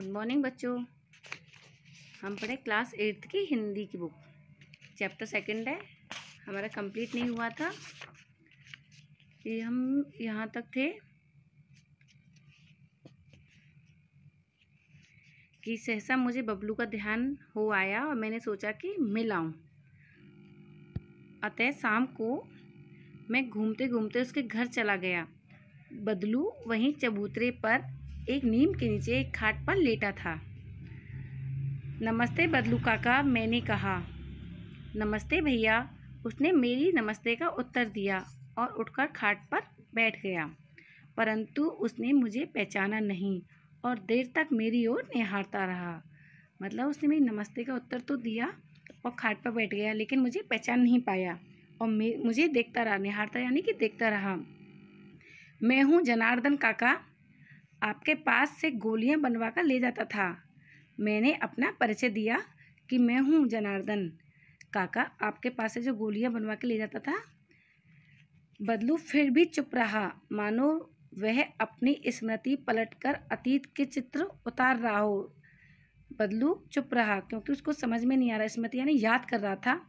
good morning बच्चों हम पढ़े क्लास एट्थ की हिंदी की बुक चैप्टर सेकंड है हमारा कंप्लीट नहीं हुआ था ये हम यहाँ तक थे कि सहसा मुझे बबलू का ध्यान हो आया और मैंने सोचा कि मैं अतः शाम को मैं घूमते घूमते उसके घर चला गया बदलू वहीं चबूतरे पर एक नीम के नीचे एक खाट पर लेटा था नमस्ते बदलू काका मैंने कहा नमस्ते भैया उसने मेरी नमस्ते का उत्तर दिया और उठकर खाट पर बैठ गया परंतु उसने मुझे पहचाना नहीं और देर तक मेरी ओर निहारता रहा मतलब उसने मेरी नमस्ते का उत्तर तो दिया और खाट पर बैठ गया लेकिन मुझे पहचान नहीं पाया और मुझे देखता रहा निहारता यानी कि देखता रहा मैं हूँ जनार्दन काका आपके पास से गोलियां बनवा कर ले जाता था मैंने अपना परिचय दिया कि मैं हूँ जनार्दन काका आपके पास से जो गोलियां बनवा के ले जाता था बदलू फिर भी चुप रहा मानो वह अपनी स्मृति पलटकर अतीत के चित्र उतार रहा हो बदलू चुप रहा क्योंकि उसको समझ में नहीं आ रहा स्मृति यानी याद कर रहा था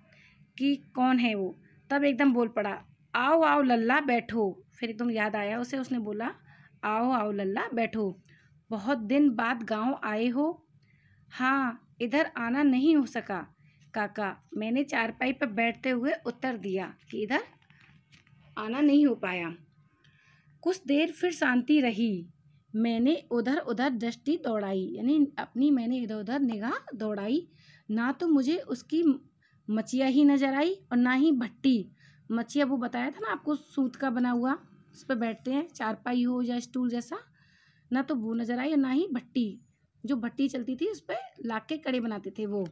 कि कौन है वो तब एकदम बोल पड़ा आओ आओ लल्ला बैठो फिर एकदम याद आया उसे उसने बोला आओ आओ लल्ला बैठो बहुत दिन बाद गांव आए हो हाँ इधर आना नहीं हो सका काका मैंने चारपाई पर बैठते हुए उत्तर दिया कि इधर आना नहीं हो पाया कुछ देर फिर शांति रही मैंने उधर उधर दृष्टि दौड़ाई यानी अपनी मैंने इधर उधर निगाह दौड़ाई ना तो मुझे उसकी मचिया ही नज़र आई और ना ही भट्टी मचिया वो बताया था ना आपको सूत का बना हुआ उस पर बैठते हैं चारपाई हो या स्टूल जैसा ना तो वो नज़र आई ना ही भट्टी जो भट्टी चलती थी उस पर लाग के कड़े बनाते थे वो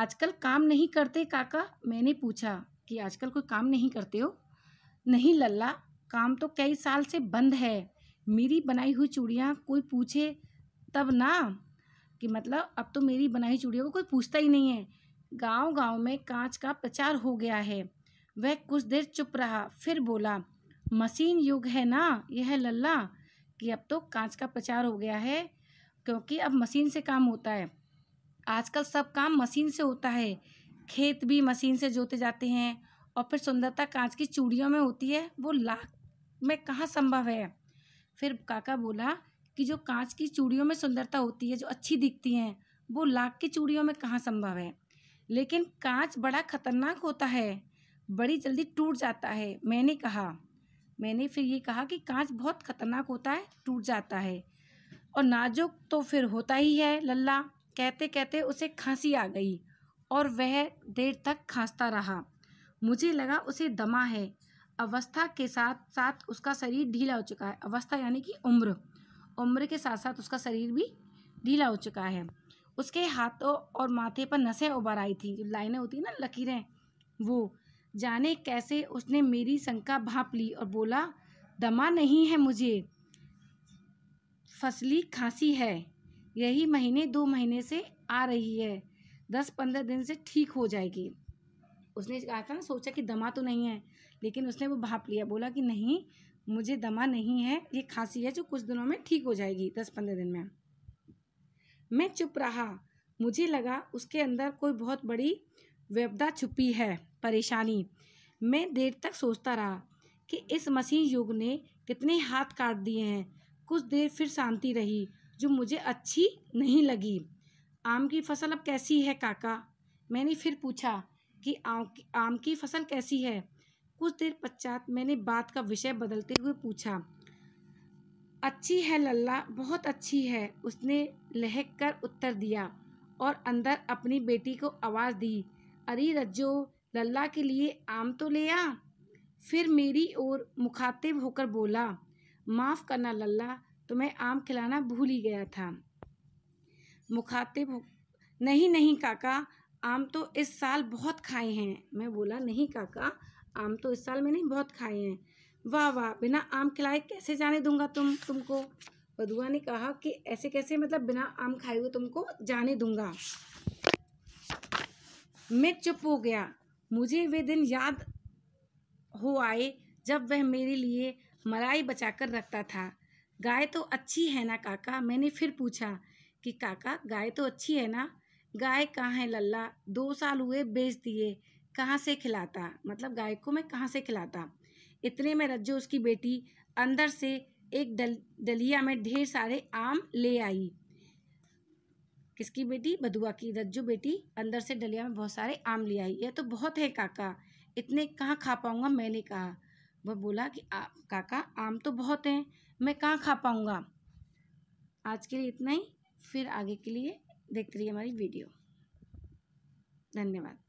आजकल काम नहीं करते काका मैंने पूछा कि आजकल कोई काम नहीं करते हो नहीं लल्ला काम तो कई साल से बंद है मेरी बनाई हुई चूड़ियाँ कोई पूछे तब ना कि मतलब अब तो मेरी बनाई चूड़ियों को कोई पूछता ही नहीं है गांव गांव में कांच का प्रचार हो गया है वह कुछ देर चुप रहा फिर बोला मशीन युग है ना यह लल्ला कि अब तो कांच का प्रचार हो गया है क्योंकि अब मशीन से काम होता है आजकल सब काम मशीन से होता है खेत भी मशीन से जोते जाते हैं और फिर सुंदरता कांच की चूड़ियों में होती है वो लाख में कहाँ संभव है फिर काका बोला कि जो कांच की चूड़ियों में सुंदरता होती है जो अच्छी दिखती हैं वो लाख की चूड़ियों में कहाँ संभव है लेकिन कांच बड़ा खतरनाक होता है बड़ी जल्दी टूट जाता है मैंने कहा मैंने फिर ये कहा कि कांच बहुत खतरनाक होता है टूट जाता है और नाजुक तो फिर होता ही है लल्ला कहते कहते उसे खांसी आ गई और वह देर तक खांसता रहा मुझे लगा उसे दमा है अवस्था के साथ साथ उसका शरीर ढीला हो चुका है अवस्था यानी कि उम्र उम्र के साथ साथ उसका शरीर भी ढीला हो चुका है उसके हाथों और माथे पर नसें उबर आई थी जो लाइनें होती हैं ना लकीरें वो जाने कैसे उसने मेरी शंका भाप ली और बोला दमा नहीं है मुझे फसली खांसी है यही महीने दो महीने से आ रही है दस पंद्रह दिन से ठीक हो जाएगी उसने कहा था ना सोचा कि दमा तो नहीं है लेकिन उसने वो भाप लिया बोला कि नहीं मुझे दमा नहीं है ये खांसी है जो कुछ दिनों में ठीक हो जाएगी दस पंद्रह दिन में मैं चुप रहा मुझे लगा उसके अंदर कोई बहुत बड़ी व्यवधा छुपी है परेशानी मैं देर तक सोचता रहा कि इस मशीन युग ने कितने हाथ काट दिए हैं कुछ देर फिर शांति रही जो मुझे अच्छी नहीं लगी आम की फसल अब कैसी है काका मैंने फिर पूछा कि आम की फसल कैसी है कुछ देर पश्चात मैंने बात का विषय बदलते हुए पूछा अच्छी है लल्ला बहुत अच्छी है उसने लहक कर उत्तर दिया और अंदर अपनी बेटी को आवाज़ दी अरे रज्जो लल्ला के लिए आम तो ले आ फिर मेरी ओर मुखातिब होकर बोला माफ़ करना लल्ला तुम्हें आम खिलाना भूल ही गया था मुखातिब नहीं नहीं काका आम तो इस साल बहुत खाए हैं मैं बोला नहीं काका आम तो इस साल मैंने बहुत खाए हैं वाह वाह बिना आम खिलाए कैसे जाने दूंगा तुम तुमको बदुआ ने कहा कि ऐसे कैसे मतलब बिना आम खाए हुए तुमको जाने दूंगा मैं चुप हो गया मुझे वे दिन याद हो आए जब वह मेरे लिए मलाई बचाकर रखता था गाय तो अच्छी है ना काका मैंने फिर पूछा कि काका गाय तो अच्छी है ना गाय कहाँ है लल्ला दो साल हुए बेच दिए कहाँ से खिलाता मतलब गाय को मैं कहाँ से खिलाता इतने में रज्जो उसकी बेटी अंदर से एक डल डलिया में ढेर सारे आम ले आई किसकी बेटी बधुआ की रज्जू बेटी अंदर से डलिया में बहुत सारे आम ले आई यह तो बहुत है काका इतने कहाँ खा पाऊँगा मैंने कहा वह बोला कि आ, काका आम तो बहुत हैं मैं कहाँ खा पाऊँगा आज के लिए इतना ही फिर आगे के लिए देखते रहिए हमारी वीडियो धन्यवाद